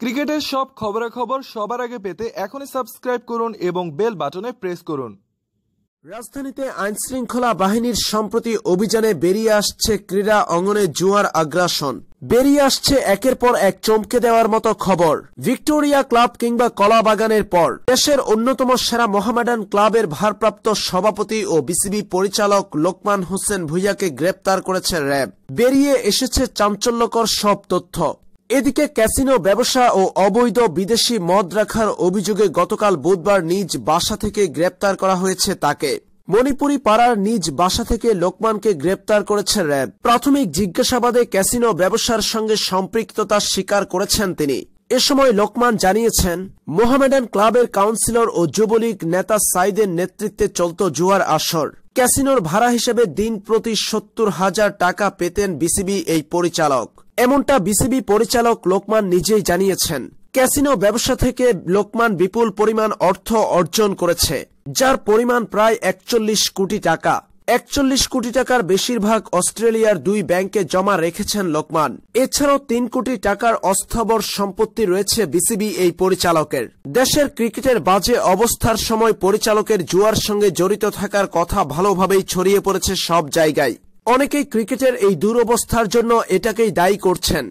ক্রিকেটের সব খবরাখবর সবার আগে পেতে এখনই সাবস্ক্রাইব করুন এবং বেল বাটনে প্রেস করুন রাজধানীতে আইনশৃঙ্খলা বাহিনীর সম্প্রতি অভিযানে বেরিয়ে আসছে ক্রীড়া অঙ্গনে জুয়ার আগ্রাসন বেরিয়ে আসছে একের পর এক চমকে দেওয়ার মতো খবর ভিক্টোরিয়া ক্লাব কিংবা কলাবাগানের পর দেশের অন্যতম সেরা মোহামেডান ক্লাবের ভারপ্রাপ্ত সভাপতি ও বিসিবি পরিচালক লোকমান হোসেন ভুইয়াকে গ্রেপ্তার করেছে র্যাব বেরিয়ে এসেছে চাঞ্চল্যকর সব তথ্য এদিকে ক্যাসিনো ব্যবসা ও অবৈধ বিদেশি মদ রাখার অভিযোগে গতকাল বুধবার নিজ বাসা থেকে গ্রেপ্তার করা হয়েছে তাকে মণিপুরি পাড়ার নিজ বাসা থেকে লোকমানকে গ্রেপ্তার করেছে র্যাব প্রাথমিক জিজ্ঞাসাবাদে ক্যাসিনো ব্যবসার সঙ্গে সম্পৃক্ততা স্বীকার করেছেন তিনি এ সময় লোকমান জানিয়েছেন মোহামেডান ক্লাবের কাউন্সিলর ও যুবলীগ নেতা সাইদের নেতৃত্বে চলত জুয়ার আসর ক্যাসিনোর ভাড়া হিসেবে দিন প্রতি সত্তর হাজার টাকা পেতেন বিসিবি এই পরিচালক এমনটা বিসিবি পরিচালক লোকমান নিজেই জানিয়েছেন ক্যাসিনো ব্যবসা থেকে লোকমান বিপুল পরিমাণ অর্থ অর্জন করেছে যার পরিমাণ প্রায় একচল্লিশ কোটি টাকা একচল্লিশ কোটি টাকার বেশিরভাগ অস্ট্রেলিয়ার দুই ব্যাংকে জমা রেখেছেন লোকমান এছাড়াও তিন কোটি টাকার অস্থাবর সম্পত্তি রয়েছে বিসিবি এই পরিচালকের দেশের ক্রিকেটের বাজে অবস্থার সময় পরিচালকের জুয়ার সঙ্গে জড়িত থাকার কথা ভালোভাবেই ছড়িয়ে পড়েছে সব জায়গায় অনেকেই ক্রিকেটের এই দুরবস্থার জন্য এটাকেই দায়ী করছেন